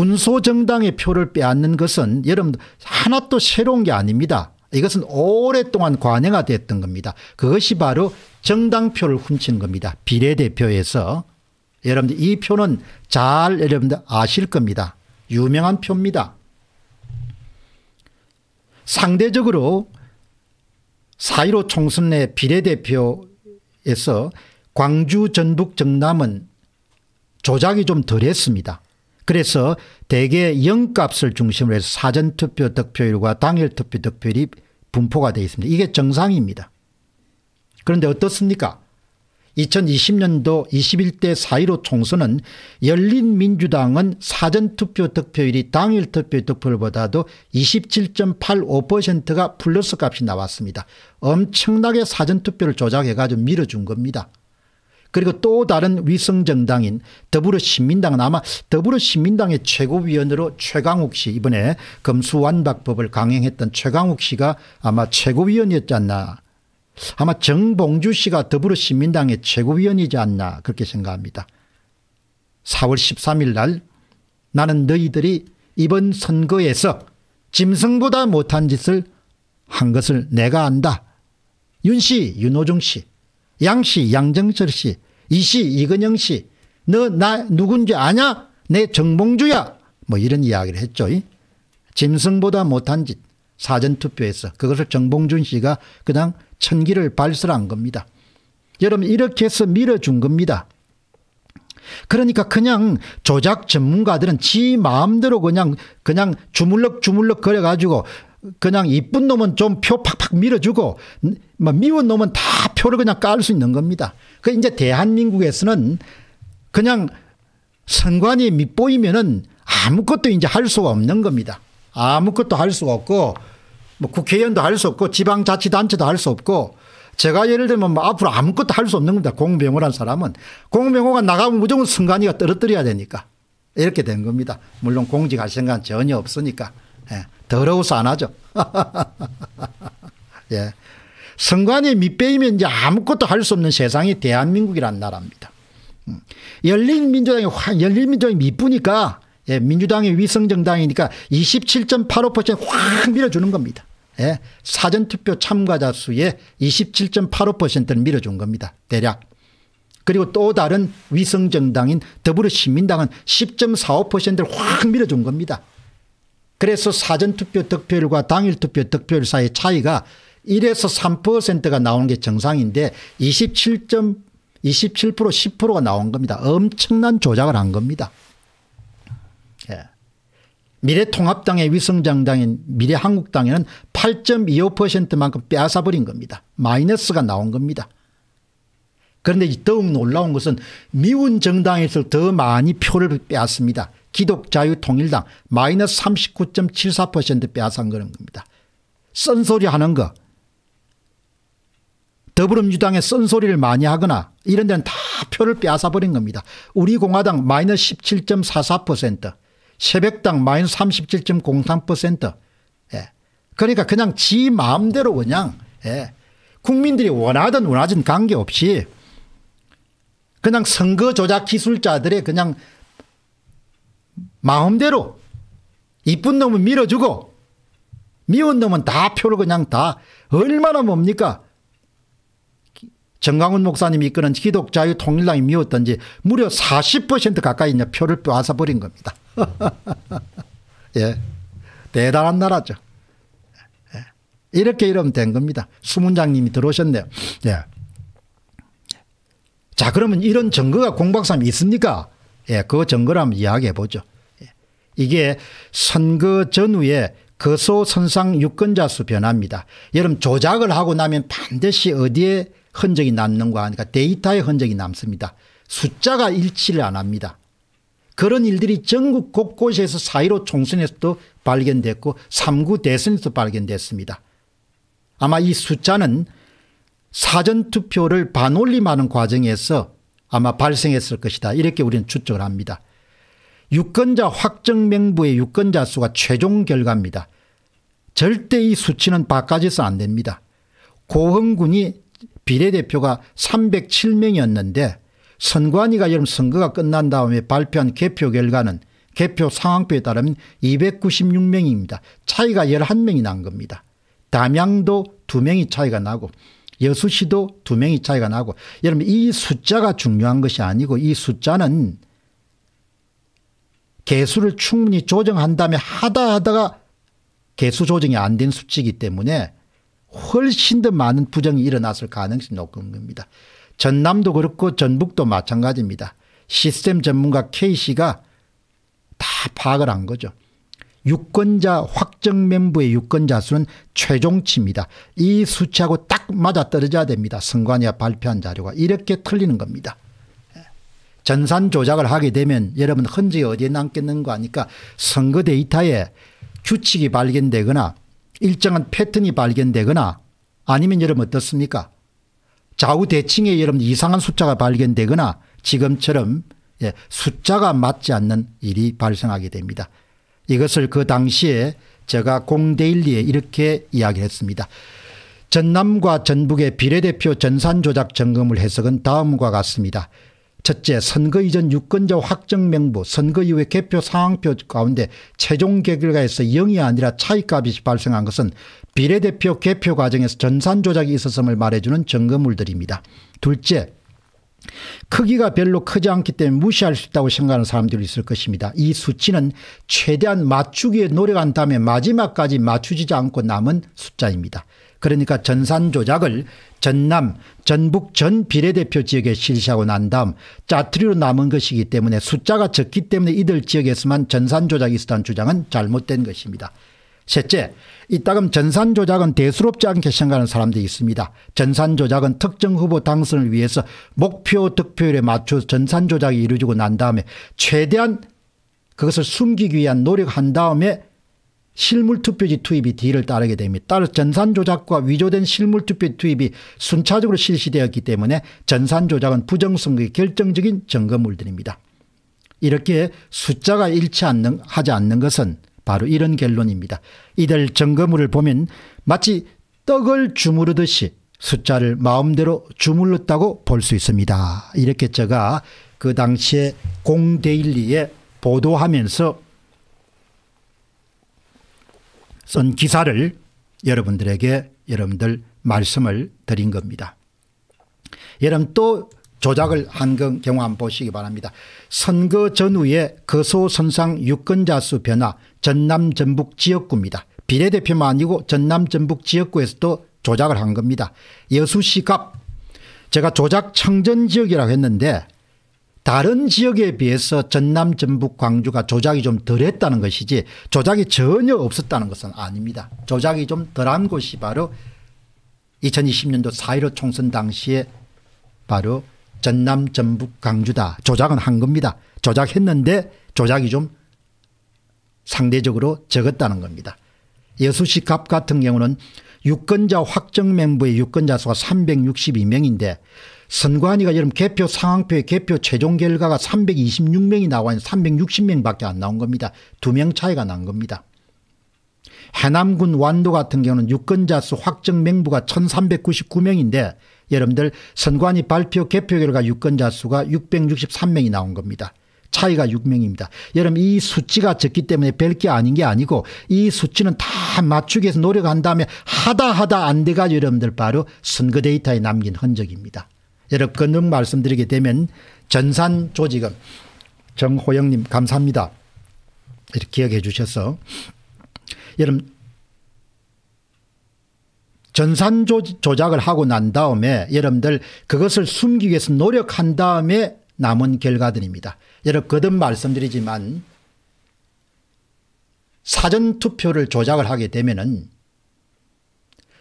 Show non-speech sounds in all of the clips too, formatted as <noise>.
군소정당의 표를 빼앗는 것은 여러분 하나도 새로운 게 아닙니다. 이것은 오랫동안 관행화 됐던 겁니다. 그것이 바로 정당표를 훔친 겁니다. 비례대표에서. 여러분들 이 표는 잘 여러분들 아실 겁니다. 유명한 표입니다. 상대적으로 4.15 총선 내 비례대표에서 광주 전북 정남은 조작이 좀 덜했습니다. 그래서 대개 영값을 중심으로 해서 사전투표 득표율과 당일투표 득표율이 분포가 되어 있습니다. 이게 정상입니다. 그런데 어떻습니까? 2020년도 21대 4.15 총선은 열린민주당은 사전투표 득표율이 당일투표 득표율보다도 27.85%가 플러스 값이 나왔습니다. 엄청나게 사전투표를 조작해가지고 밀어준 겁니다. 그리고 또 다른 위성정당인 더불어신민당은 아마 더불어신민당의 최고위원으로 최강욱 씨 이번에 검수완박법을 강행했던 최강욱 씨가 아마 최고위원이었지 않나 아마 정봉주 씨가 더불어신민당의 최고위원이지 않나 그렇게 생각합니다. 4월 13일 날 나는 너희들이 이번 선거에서 짐승보다 못한 짓을 한 것을 내가 안다. 윤 씨, 윤호중 씨, 양 씨, 양정철 씨, 이씨 이근영 씨 너 나 누군지 아냐 내 정봉주야 뭐 이런 이야기를 했죠. 짐승보다 못한 짓 사전투표에서 그것을 정봉준 씨가 그냥 천기를 발설한 겁니다. 여러분 이렇게 해서 밀어준 겁니다. 그러니까 그냥 조작 전문가들은 지 마음대로 그냥 그냥 주물럭 주물럭 거려 가지고 그냥 이쁜 놈은 좀 표 팍팍 밀어주고 뭐 미운 놈은 다 표를 그냥 깔 수 있는 겁니다. 그 이제 대한민국에서는 그냥 선관위 밑보이면은 아무것도 이제 할 수가 없는 겁니다. 아무것도 할 수가 없고 뭐 국회의원도 할 수 없고 지방자치단체도 할 수 없고 제가 예를 들면 뭐 앞으로 아무것도 할 수 없는 겁니다. 공명호란 사람은 공명호가 나가면 무조건 선관위가 떨어뜨려야 되니까 이렇게 된 겁니다. 물론 공직할 생각은 전혀 없으니까 예. 더러워서 안 하죠. <laughs> 예. 선관위 밑배이면 이제 아무것도 할 수 없는 세상이 대한민국이란 나라입니다. 음. 열린민주당이 예, 확 열린민주당이 밑부니까 예, 민주당이 위성정당이니까 27.85%확 밀어주는 겁니다. 예, 사전투표 참가자 수의 27.85%를 밀어준 겁니다. 대략. 그리고 또 다른 위성정당인 더불어시민당은 10.45%를 확 밀어준 겁니다. 그래서 사전투표 득표율과 당일투표 득표율 사이의 차이가 1에서 3%가 나오는 게 정상인데 27점 27% 10%가 나온 겁니다. 엄청난 조작을 한 겁니다. 예. 미래통합당의 위성장당인 미래한국당에는 8.25%만큼 빼앗아버린 겁니다. 마이너스가 나온 겁니다. 그런데 더욱 놀라운 것은 미운 정당에서 더 많이 표를 빼앗습니다. 기독자유통일당 마이너스 39.74% 빼앗은 그런 겁니다. 쓴소리 하는 거 더불어민주당에 쓴소리를 많이 하거나 이런 데는 다 표를 빼앗아버린 겁니다. 우리 공화당 마이너스 17.44% 새벽당 마이너스 37.03% 예. 그러니까 그냥 지 마음대로 그냥 예. 국민들이 원하든 원하든 관계없이 그냥 선거 조작 기술자들의 그냥 마음대로 이쁜 놈은 밀어주고 미운 놈은 다 표를 그냥 다 얼마나 뭡니까 정강훈 목사님이 이끄는 기독자유 통일당이 미웠던지 무려 40% 가까이 이제 표를 빼앗아 버린 겁니다. <laughs> 예. 대단한 나라죠. 예. 이렇게 이러면 된 겁니다. 수문장님이 들어오셨네요. 예. 자, 그러면 이런 증거가 공박사님 있습니까? 예, 그 증거를 한번 이야기해 보죠. 예. 이게 선거 전후에 거소선상 유권자 수 변화입니다. 여러분 조작을 하고 나면 반드시 어디에 흔적이 남는 거 하니까 데이터의 흔적이 남습니다. 숫자가 일치를 안 합니다. 그런 일들이 전국 곳곳에서 사1로 총선에서도 발견됐고 3구 대선에서 발견됐습니다. 아마 이 숫자는 사전투표를 반올림하는 과정에서 아마 발생했을 것이다. 이렇게 우리는 추측을 합니다. 유권자 확정명부의 유권자 수가 최종 결과입니다. 절대 이 수치는 바꿔져서 안 됩니다. 고흥군이 비례대표가 307명이었는데 선관위가 여름 선거가 끝난 다음에 발표한 개표 결과는 개표 상황표에 따르면 296명입니다. 차이가 11명이 난 겁니다. 담양도 2명이 차이가 나고 여수시도 2명이 차이가 나고 여러분 이 숫자가 중요한 것이 아니고 이 숫자는 개수를 충분히 조정한 다음에 하다 하다가 개수 조정이 안 된 수치이기 때문에 훨씬 더 많은 부정이 일어났을 가능성이 높은 겁니다. 전남도 그렇고 전북도 마찬가지입니다. 시스템 전문가 K씨가 다 파악을 한 거죠. 유권자 확정 멤버의 유권자 수는 최종치입니다. 이 수치하고 딱 맞아떨어져야 됩니다. 선관위가 발표한 자료가 이렇게 틀리는 겁니다. 예. 전산 조작을 하게 되면 여러분 흔적이 어디에 남겠는가 하니까 선거 데이터에 규칙이 발견되거나 일정한 패턴이 발견되거나 아니면 여러분 어떻습니까? 좌우 대칭에 여러분 이상한 숫자가 발견되거나 지금처럼 예, 숫자가 맞지 않는 일이 발생하게 됩니다. 이것을 그 당시에 제가 공대일리에 이렇게 이야기했습니다. 전남과 전북의 비례대표 전산조작 점검을 해석은 다음과 같습니다. 첫째 선거 이전 유권자 확정명부 선거이후의 개표 상황표 가운데 최종 결과에서 0이 아니라 차이값이 발생한 것은 비례대표 개표 과정에서 전산 조작이 있었음을 말해주는 증거물들입니다. 둘째 크기가 별로 크지 않기 때문에 무시할 수 있다고 생각하는 사람들이 있을 것입니다. 이 수치는 최대한 맞추기에 노력한 다음에 마지막까지 맞추지 않고 남은 숫자입니다. 그러니까 전산 조작을 전남, 전북 전 비례대표 지역에 실시하고 난 다음 짜투리로 남은 것이기 때문에 숫자가 적기 때문에 이들 지역에서만 전산 조작이 있었다는 주장은 잘못된 것입니다. 셋째, 이따금 전산 조작은 대수롭지 않게 생각하는 사람들이 있습니다. 전산 조작은 특정 후보 당선을 위해서 목표 득표율에 맞춰 전산 조작이 이루어지고 난 다음에 최대한 그것을 숨기기 위한 노력한 다음에 실물투표지 투입이 뒤를 따르게 됩니다. 따라 전산 조작과 위조된 실물투표 투입이 순차적으로 실시되었기 때문에 전산 조작은 부정선거의 결정적인 점검물들입니다. 이렇게 숫자가 일치하지 않는 것은 바로 이런 결론입니다. 이들 점검물을 보면 마치 떡을 주무르듯이 숫자를 마음대로 주물렀다고 볼 수 있습니다. 이렇게 제가 그 당시에 공데일리에 보도하면서 쓴 기사를 여러분들에게 여러분들 말씀을 드린 겁니다. 여러분 또 조작을 한 경우 한번 보시기 바랍니다. 선거 전후에 거소선상 유권자 수 변화 전남 전북 지역구입니다. 비례대표만 아니고 전남 전북 지역구에서도 조작을 한 겁니다. 여수시갑 제가 조작 청전 지역이라고 했는데 다른 지역에 비해서 전남 전북 광주가 조작이 좀 덜했다는 것이지 조작이 전혀 없었다는 것은 아닙니다. 조작이 좀 덜한 곳이 바로 2020년도 4.15 총선 당시에 바로 전남 전북 광주다. 조작은 한 겁니다. 조작했는데 조작이 좀 상대적으로 적었다는 겁니다. 여수시 갑 같은 경우는 유권자 확정 명부의 유권자 수가 362명인데 선관위가 여러분 개표 상황표에 개표 최종 결과가 326명이 나와 있는 360명밖에 안 나온 겁니다. 두 명 차이가 난 겁니다. 해남군 완도 같은 경우는 유권자 수 확정 명부가 1399명인데 여러분들 선관위 발표 개표 결과 유권자 수가 663명이 나온 겁니다. 차이가 6명입니다. 여러분 이 수치가 적기 때문에 별 게 아닌 게 아니고 이 수치는 다 맞추기 위해서 노력한 다음에 하다 하다 안 돼가지고 여러분들 바로 선거 데이터에 남긴 흔적입니다. 여러 건능 말씀드리게 되면 전산 조직은 정호영님 감사합니다. 이렇게 기억해 주셔서 여러분 전산 조작을 하고 난 다음에 여러분들 그것을 숨기기 위해서 노력한 다음에 남은 결과들입니다. 여러 거듭 말씀드리지만 사전투표를 조작을 하게 되면 은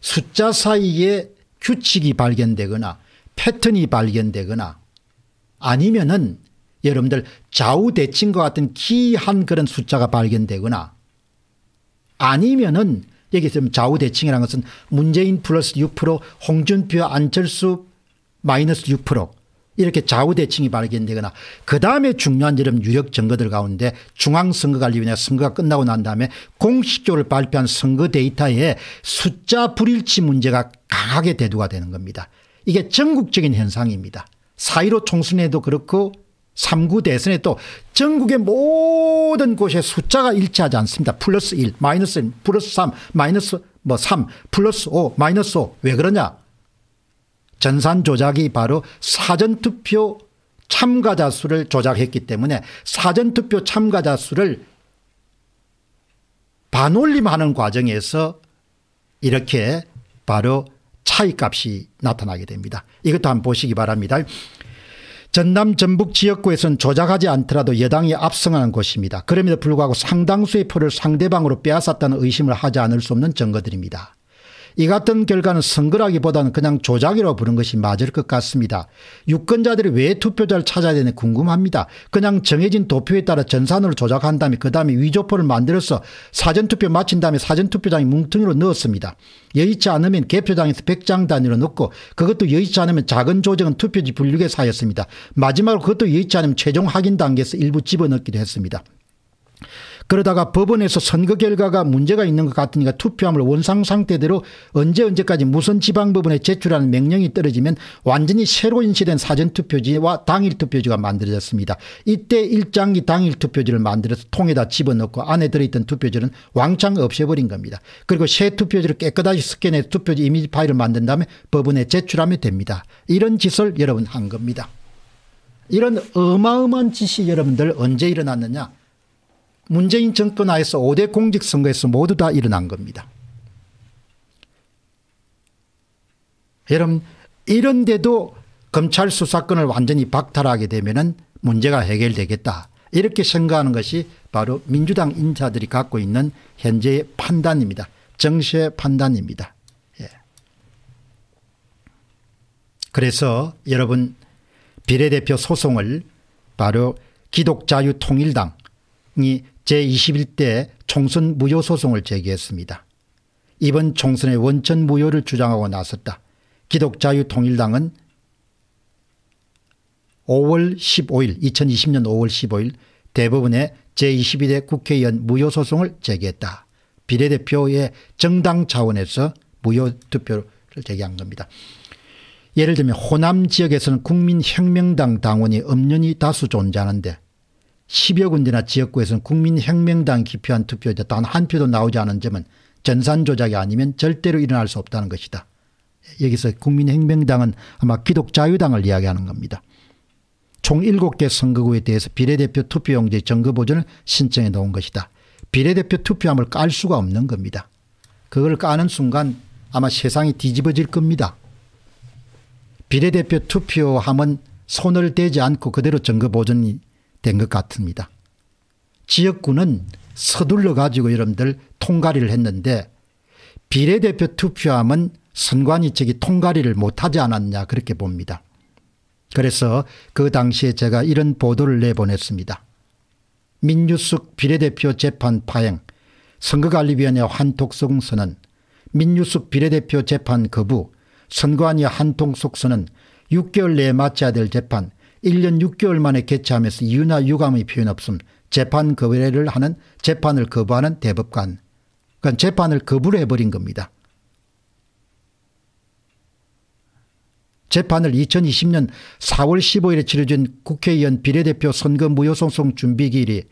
숫자 사이에 규칙이 발견되거나 패턴이 발견되거나 아니면은 여러분들 좌우대칭과 같은 기이한 그런 숫자가 발견되거나 아니면은 여기 서 좌우대칭이라는 것은 문재인 플러스 6% 홍준표 안철수 마이너스 6% 이렇게 좌우대칭이 발견되거나 그 다음에 중요한 여름 유력 증거들 가운데 중앙선거관리위원회 선거가 끝나고 난 다음에 공식적으로 발표한 선거 데이터에 숫자 불일치 문제가 강하게 대두가 되는 겁니다. 이게 전국적인 현상입니다. 4.15 총선에도 그렇고 3구 대선에 또 전국의 모든 곳에 숫자가 일치하지 않습니다. 플러스 1, 마이너스 1, 플러스 3, 마이너스 뭐 3, 플러스 5, 마이너스 5. 왜 그러냐? 전산 조작이 바로 사전투표 참가자 수를 조작했기 때문에 사전투표 참가자 수를 반올림하는 과정에서 이렇게 바로 차이값이 나타나게 됩니다. 이것도 한번 보시기 바랍니다. 전남 전북 지역구에서는 조작하지 않더라도 여당이 압승하는 곳입니다. 그럼에도 불구하고 상당수의 표를 상대방으로 빼앗았다는 의심을 하지 않을 수 없는 증거들입니다. 이 같은 결과는 선거라기보다는 그냥 조작이라고 부른 것이 맞을 것 같습니다. 유권자들이 왜 투표자를 찾아야 되는지 궁금합니다. 그냥 정해진 도표에 따라 전산으로 조작한 다음에 그 다음에 위조표를 만들어서 사전투표 마친 다음에 사전투표장에 뭉텅이로 넣었습니다. 여의치 않으면 개표장에서 100장 단위로 넣고 그것도 여의치 않으면 작은 조정은 투표지 분류계 사였습니다. 마지막으로 그것도 여의치 않으면 최종 확인 단계에서 일부 집어넣기도 했습니다. 그러다가 법원에서 선거 결과가 문제가 있는 것 같으니까 투표함을 원상 상태대로 언제 언제까지 무슨 지방법원에 제출하는 명령이 떨어지면 완전히 새로 인쇄된 사전투표지와 당일투표지가 만들어졌습니다. 이때 일장기 당일투표지를 만들어서 통에다 집어넣고 안에 들어있던 투표지는 왕창 없애버린 겁니다. 그리고 새 투표지를 깨끗하게 스캔해 투표지 이미지 파일을 만든 다음에 법원에 제출하면 됩니다. 이런 짓을 여러분 한 겁니다. 이런 어마어마한 짓이 여러분들 언제 일어났느냐 문재인 정권 하에서 5대 공직선거에서 모두 다 일어난 겁니다. 여러분 이런데도 검찰 수사권을 완전히 박탈하게 되면 문제가 해결되겠다. 이렇게 생각하는 것이 바로 민주당 인사들이 갖고 있는 현재의 판단입니다. 정시의 판단입니다. 예. 그래서 여러분 비례대표 소송을 바로 기독자유통일당이 제21대 총선 무효 소송을 제기했습니다. 이번 총선의 원천 무효를 주장하고 나섰다. 기독자유통일당은 5월 15일 2020년 5월 15일 대법원에 제22대 국회의원 무효소송을 제기했다. 비례대표의 정당 차원에서 무효투표를 제기한 겁니다. 예를 들면 호남 지역에서는 국민혁명당 당원이 엄연히 다수 존재하는데 10여 군데나 지역구에서는 국민혁명당 기표한 투표자 단한 표도 나오지 않은 점은 전산 조작이 아니면 절대로 일어날 수 없다는 것이다. 여기서 국민혁명당은 아마 기독자유당을 이야기하는 겁니다. 총 7개 선거구에 대해서 비례대표 투표용지 정거보전을 신청해 놓은 것이다. 비례대표 투표함을 깔 수가 없는 겁니다. 그걸 까는 순간 아마 세상이 뒤집어질 겁니다. 비례대표 투표함은 손을 대지 않고 그대로 정거보전이 된것 같습니다. 지역구는 서둘러 가지고 여러분들 통과리를 했는데 비례대표 투표함은 선관위 측이 통과리를 못하지 않았냐 그렇게 봅니다. 그래서 그 당시에 제가 이런 보도를 내보냈습니다. 민유숙 비례대표 재판 파행 선거관리위원회 한톡숙 선언 민유숙 비례대표 재판 거부 선관위 한통숙 선언 6개월 내에 마쳐야 될 재판 1년 6개월 만에 개최하면서 이유나 유감의 표현 없음 재판 거래를 하는 재판을 거부하는 대법관 그러니까 재판을 거부를 해버린 겁니다. 재판을 2020년 4월 15일에 치러진 국회의원 비례대표 선거 무효송송 준비기일이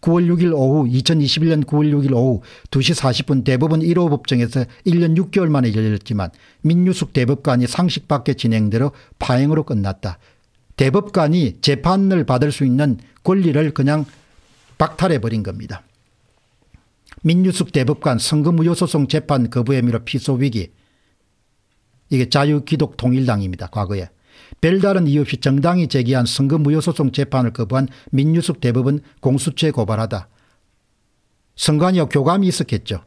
9월 6일 오후 2021년 9월 6일 오후 2시 40분 대법원 1호 법정에서 1년 6개월 만에 열렸지만 민유숙 대법관이 상식밖의 진행대로 파행으로 끝났다. 대법관이 재판을 받을 수 있는 권리를 그냥 박탈해버린 겁니다. 민유숙 대법관 선거무효소송 재판 거부 혐의로 피소위기 이게 자유기독통일당입니다. 과거에. 별다른 이유 없이 정당이 제기한 선거무효소송 재판을 거부한 민유숙 대법은 공수처에 고발하다. 선관위와 교감이 있었겠죠.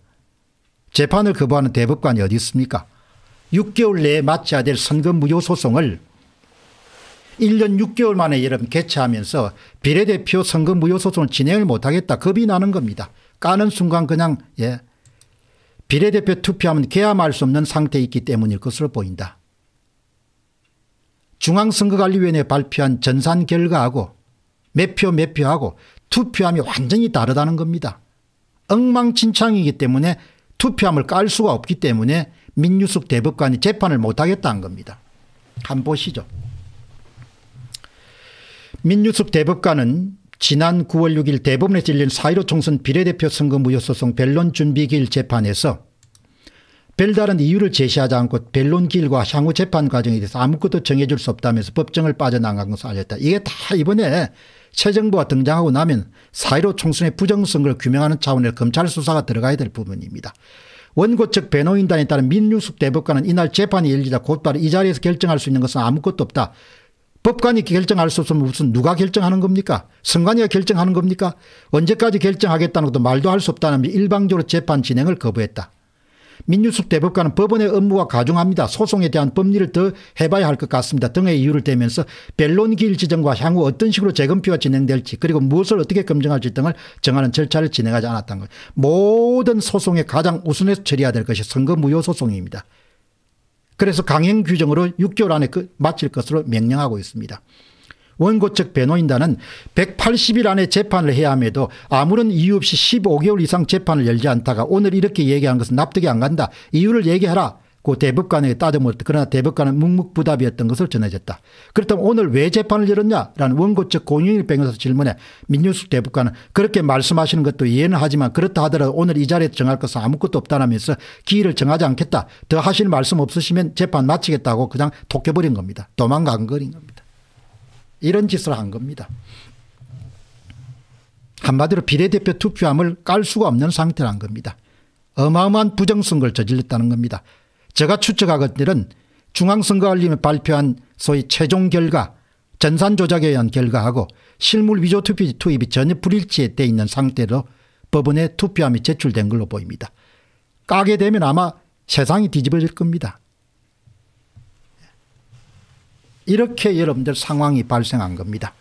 재판을 거부하는 대법관이 어디 있습니까? 6개월 내에 마쳐야 될 선거무효소송을 1년 6개월 만에 여러 개최하면서 비례대표 선거 무효소송을 진행을 못하겠다 겁이 나는 겁니다. 까는 순간 그냥 예 비례대표 투표하면 개함할 수 없는 상태에 있기 때문일 것으로 보인다. 중앙선거관리위원회 발표한 전산 결과하고 몇표몇 표하고 투표함이 완전히 다르다는 겁니다. 엉망진창이기 때문에 투표함을 깔 수가 없기 때문에 민유숙 대법관이 재판을 못하겠다는 겁니다. 한번 보시죠. 민유섭 대법관은 지난 9월 6일 대법원에 질린 사1 5 총선 비례대표 선거 무효소송 변론 준비기일 재판에서 별다른 이유를 제시하지 않고 변론기일과 향후 재판 과정에 대해서 아무것도 정해줄 수 없다면서 법정을 빠져나간 것을 알렸다. 이게 다 이번에 새 정부가 등장하고 나면 사1 5 총선의 부정선거를 규명하는 차원의 검찰 수사가 들어가야 될 부분입니다. 원고 측 변호인단에 따른 민유숙 대법관은 이날 재판이 열리자 곧바로 이 자리에서 결정할 수 있는 것은 아무것도 없다. 법관이 결정할 수 없으면 무슨 누가 결정하는 겁니까? 선관위가 결정하는 겁니까? 언제까지 결정하겠다는 것도 말도 할 수 없다며 일방적으로 재판 진행을 거부했다. 민유숙 대법관은 법원의 업무가 가중합니다. 소송에 대한 법리를 더 해봐야 할 것 같습니다. 등의 이유를 대면서 변론기일 지정과 향후 어떤 식으로 재검표가 진행될지 그리고 무엇을 어떻게 검증할지 등을 정하는 절차를 진행하지 않았다는 것. 모든 소송의 가장 우선에서 처리해야 될 것이 선거 무효 소송입니다. 그래서 강행 규정으로 6개월 안에 그 마칠 것으로 명령하고 있습니다. 원고 측 변호인단은 180일 안에 재판을 해야 함에도 아무런 이유 없이 15개월 이상 재판을 열지 않다가 오늘 이렇게 얘기한 것은 납득이 안 간다. 이유를 얘기하라. 고 그 대법관에게 따져물었다. 그러나 대법관은 묵묵부답이었던 것을 전해졌다. 그렇다면 오늘 왜 재판을 열었냐라는 원고 측 공인일 변호사 질문에 민윤숙 대법관은 그렇게 말씀하시는 것도 이해는 하지만 그렇다 하더라도 오늘 이 자리에서 정할 것은 아무것도 없다라면서 기일을 정하지 않겠다. 더 하실 말씀 없으시면 재판 마치겠다고 그냥 독해버린 겁니다. 도망간 거린 겁니다. 이런 짓을 한 겁니다. 한마디로 비례대표 투표함을 깔 수가 없는 상태란 겁니다. 어마어마한 부정선거를 저질렀다는 겁니다. 제가 추측하건일은 중앙선거관리에 발표한 소위 최종 결과 전산 조작에 의한 결과하고 실물 위조 투표 투입이 전혀 불일치돼 있는 상태로 법원에 투표함이 제출된 걸로 보입니다. 까게 되면 아마 세상이 뒤집어질 겁니다. 이렇게 여러분들 상황이 발생한 겁니다.